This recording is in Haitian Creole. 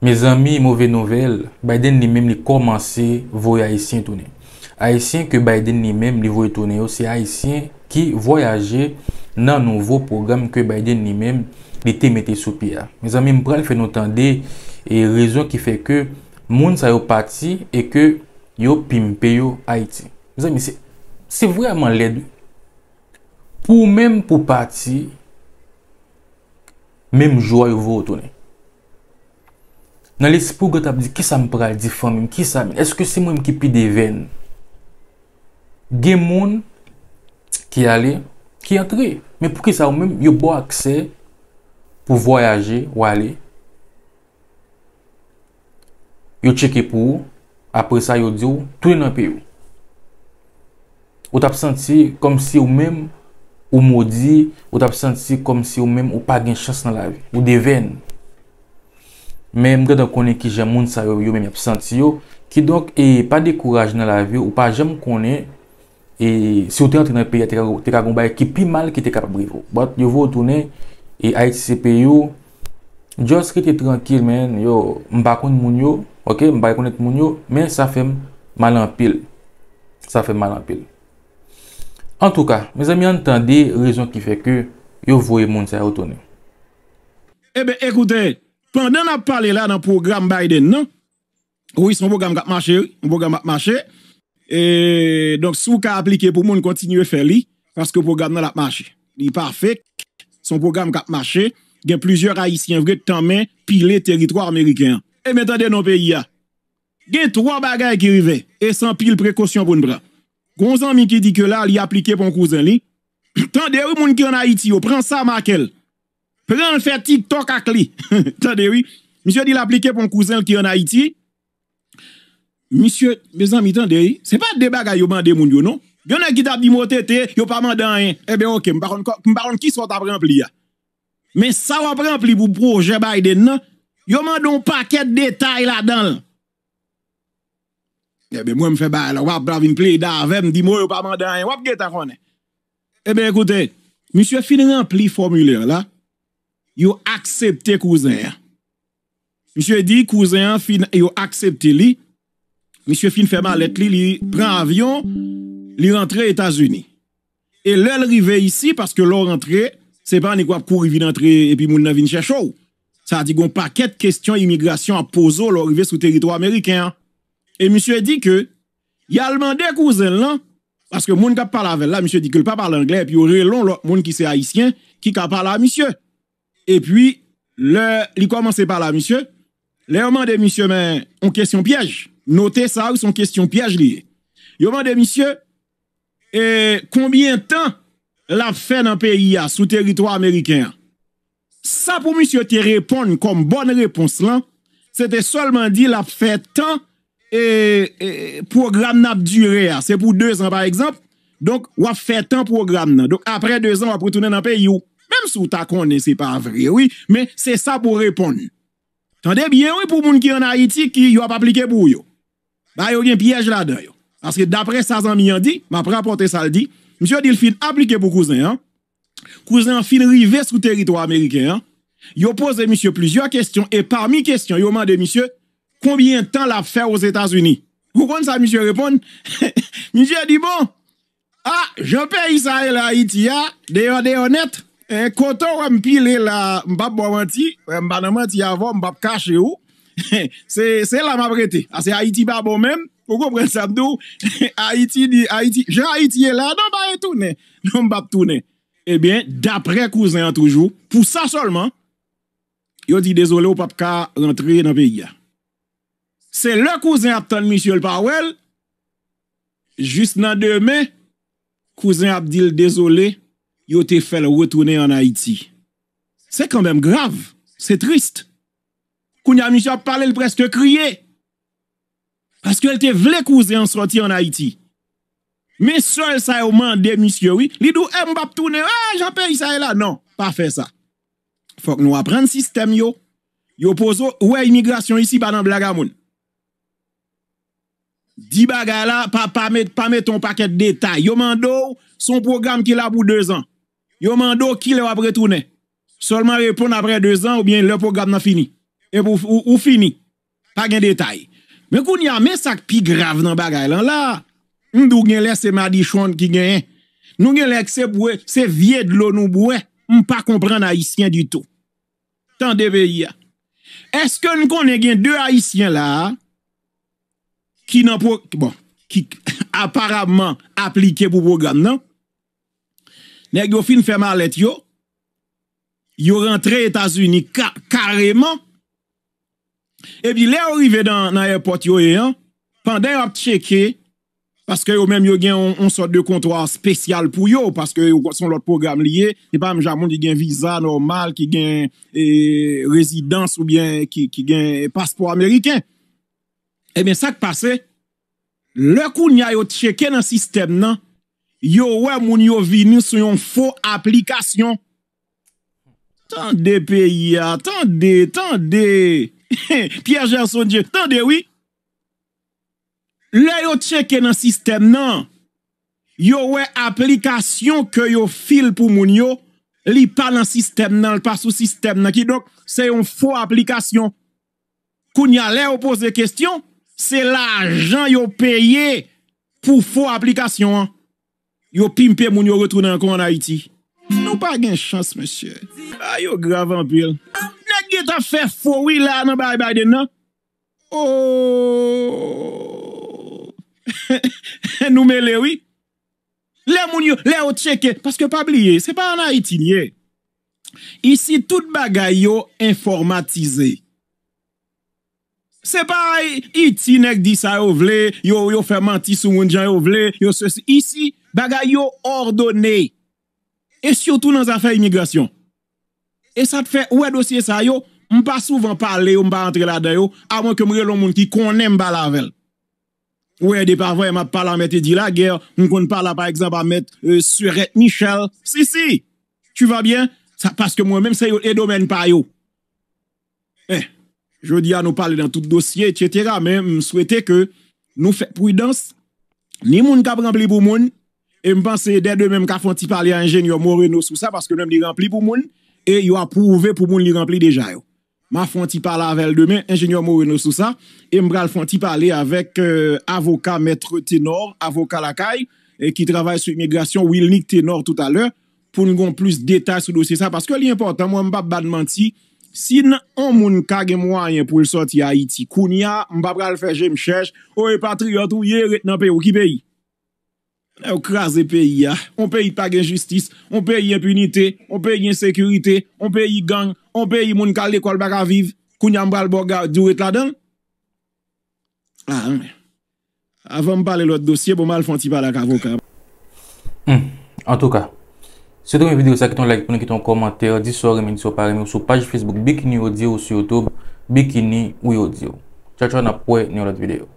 Me zami, mouve nouvel, Biden li menm li komanse voye Haitien tounen. Haitien ke Biden li menm li voye tounen yo, se Haitien ki voyaje nan nouvo program ke Biden li menm li te mette sou pi ya. Me zami, mpral fe notande e rezon ki fe ke moun sa yo patsi e ke yo pimpe yo Haiti. Me zami, se vweyaman ledou. Pou menm pou patsi, menm jouay yo voye tounen. Nan lesi pou gata ap di, ki sa m pral difonmim, ki sa m, eske se m wèm ki pi devèn? Gen moun ki ale, ki entre, men pou ki sa wèm, yo bò akse pou voyaje ou ale. Yo cheke pou, apre sa yo di ou, tou yon api ou. Ou tap senti kom si wèm ou modi, ou tap senti kom si wèm ou pa gen chas nan la vi, ou devèn. Men mbre dan konen ki jèm moun sa yo yo men mèm yapsante si yo. Ki donk e pa dekouraj nan la vi ou pa jèm konen. E si ou te antre nan peye te ka gombeye ki pi mal ki te ka pabrivo. Bote yo vo otone. E a etisipe yo. Just kete tranquil men. Yo mbakoun moun yo. Ok mbakoun et moun yo. Men sa fèm malan pil. Sa fèm malan pil. En tou ka. Mè zè mè an tande rezon ki fèk yo. Yo vo e moun sa yo otone. Ebe eh ekoudej. Pendan ap pale la nan program Biden nan, ou yi son program kap mache, program kap mache, eee, donk sou ka aplike pou moun kontinye fe li, paske program nan ap mache. Li pa fek, son program kap mache, gen plizye rayisyen vre tanmen, pile teritroi Amerikean. E metan den nou peyi ya, gen tro bagay ki rive, e san pile prekosyon pou n'bra. Gonzan mi ki dike la li aplike pon kouzan li, tan de ou moun ki anayiti yo, pran sa makel. Prends le petit TikTok à clé. Attendez, oui. Monsieur dit l'appliquer pour un cousin qui est en Haïti. Monsieur, mes amis, attendez, ce n'est pas des bagages qui ont non? Il y en a qui ont dit mon tête, ils pas demandé rien. Eh bien, ok, je ne sais qui sont après rempli. Mais ça va après rempli pour le projet Biden, non? y a un paquet de détails là-dedans. Eh bien, moi, je me fais bail, je vais prendre une clé d'avec, je me dis, je ne sais pas demandé rien. Eh bien, écoutez, monsieur, finit remplir le formulaire là. yo aksepte kouzè. Monsye di, kouzè, yo aksepte li, monsye fin fè malet li, li pran avyon, li rentre Etats-Unis. E lè l'rive yisi, paske lò rentre, sepan ni kwa pou kou revin rentre, epi moun nan vin chè chou. Sa di goun paket kestyon imigrasyon aposo lò rive sou terito Amerikè. E monsye di ke, yalman de kouzè lò, paske moun kap parla vel, la monsye di ki l pa parla anglè, epi yo relon lò, moun ki se Haitien, ki kap parla monsye. Et puis, lè, li koumanse par la, misye, lè yonman de misye men, on kèsyon pièj, notè sa ou son kèsyon pièj li. Yonman de misye, e, konbien tan la fè nan peyi ya sou teritoi amerikèn? Sa pou misye te repon konm bon repons lan, se te solman di la fè tan, e, e, program nan ap durè a. Se pou 2 an par ekzamp, donk, wap fè tan program nan. Donk apre 2 an wap pritounen nan peyi ou. Même si vous ce c'est pas vrai, oui, mais c'est ça pour répondre. Tendez bien, oui, pour monde qui en Haïti, qui n'a pas appliqué pour yo. Bah, yo un piège là-dedans, Parce que d'après ça, Zami dit, m'a rapporté ça le dit, monsieur dit le fin appliqué pour cousin, hein. Cousin fin sur le territoire américain, hein. Yo pose monsieur plusieurs questions, et parmi questions, yo demandé monsieur, combien de temps l'a fait aux États-Unis? Vous comprenez ça, monsieur répondre monsieur dit bon, ah, je paye ça à l'Haïti, hein, d'ailleurs, honnête, Eh, Koton rempile la mbap mwawanti, mbap mwawanti avon, mbap ka che ou, se la mabrete, se Haiti mbap bon mwawanti, pou kou prensabdou, Jean Haiti e la, nou mbap toune, nou eh mbap toune. Ebyen, dapre kouzen an toujou, pou sa solman, yo di dezolè ou mbap ka rentre nan peyi ya. Se le kouzen ap ton Michel Powell, jist nan demè, kouzen ap dil dezolè, yo te fait retourner en Haïti. C'est quand même grave. C'est triste. Kounia Michel parlait presque crié. Parce qu'elle te voulait causer en sortie en Haïti. Mais seul ça au demandé, monsieur, oui. Lidou, eh, m'bap tourner, ah, j'en paye ça et là. Non, pas fait ça. Faut que nous apprenions le système, yo. Yo pose, est immigration ici, pas dans blague moun. Di pas pa, met, pa met ton paquet de détails. Yo mando, son programme qui est pour deux ans. Yo mando ki le wapre toune? Solman repon apre 2 an ou bien le pou gam nan fini? E ou fini? Pa gen detay? Men kou ni ame sak pi grav nan bagay lan la? Ndou gen lè se madi chon ki gen? Nou gen lè kse bwe, se vye dlo nou bwe? M pa kompren haisyen du tou. Tan deve ya. Eske nou konen gen 2 haisyen la? Ki nan pou, bon, ki aparabman aplike pou pou gam nan? Nèk yo fin fèman let yo, yo rentre Etasuni kareman, e bi lè yo rive nan airport yo e an, pandè yo ap tchèkè, paske yo mèm yo gen on sot de kontroar spesyal pou yo, paske yo son lot program liye, nè pa mèm jan moun di gen visa normal, ki gen e, rezidans ou bien ki gen paspo Ameriken, e bi sèk pase, lè kou nè yo tchèkè nan sistem nan, Yo wè moun yo vini sou yon fò aplikasyon. Tande peyi ya, tande, tande. Pierre Gerson diye, tande wè. Lè yo tcheke nan sistem nan. Yo wè aplikasyon ke yo fil pou moun yo. Li pa nan sistem nan, li pa sou sistem nan. Ki donk, se yon fò aplikasyon. Koun ya lè yo pose kestyon. Se la ajan yo peye pou fò aplikasyon an. Yo pimpe moun yo retoun an kon an Haiti. Nou pa gen chans, mèche. A ah, yo grav an pil. A mne ge ta fè fò, wè la nan baybay den nan? Ooooo. Oh! E nou mè lè wè? Lè moun yo, lè yo tchèke. Paske pa bliye, se pa an Haiti nye. Isi tout bagay yo informatize. Se pare, iti nek di sa yo vle, yo yo fe manti sou moun jan yo vle, yo se si. Isi, bagay yo ordone, e surtout nan zafay imigrasyon. E sa te fe, oue dosye sa yo, mpa souvan pale yo, mpa antre la dayo, amon ke mwye loun moun ki konen mba lavel. Ouye, de pavoye mpa pala mette di la ger, mkon pala par ekzamba mette euh, suret michal. Si, si, tu va bien, sa paske mwen menm se yo edomen pa yo. Eh. Je di a nou pale dan tout dosye, etc. Men, m souwete ke nou fe pridans. Ni moun ka prampli pou moun. E m panse, den de men m ka fwanti pale a ingenyor Moreno sou sa. Paske m nan m ni rampli pou moun. E yo a pou ouve pou moun ni rampli deja yo. Ma fwanti pale avel de men, ingenyor Moreno sou sa. E m bral fwanti pale avek euh, avoka metre tenor, avoka lakay. E ki travay sou imigrasyon, wilnik tenor tout aler. Poun goun plus detay sou dosye sa. Paske li importan, m pa ban manti. Sin an moun kage mwayen pou l sorti a iti Koun ya mba pral feje mchej Ou e patriot ou ye retenan pe ou ki peyi E ou kraze peyi ya On peyi pag enjistis On peyi enpunite On peyi ensekurite On peyi gang On peyi moun kal dekol baka viv Koun ya mbal boga duret la den ah, Avan m pale l ot dosye Bo mal fonti pa la kavoka hmm. En touka Se tou men videyo sa ki ton like, ki ton komante, di sor remen, di sor paremen, ou sou page Facebook, bikini ou di ou sou Youtube, bikini ou di ou. Chachwa na pwe, ni orat videyo.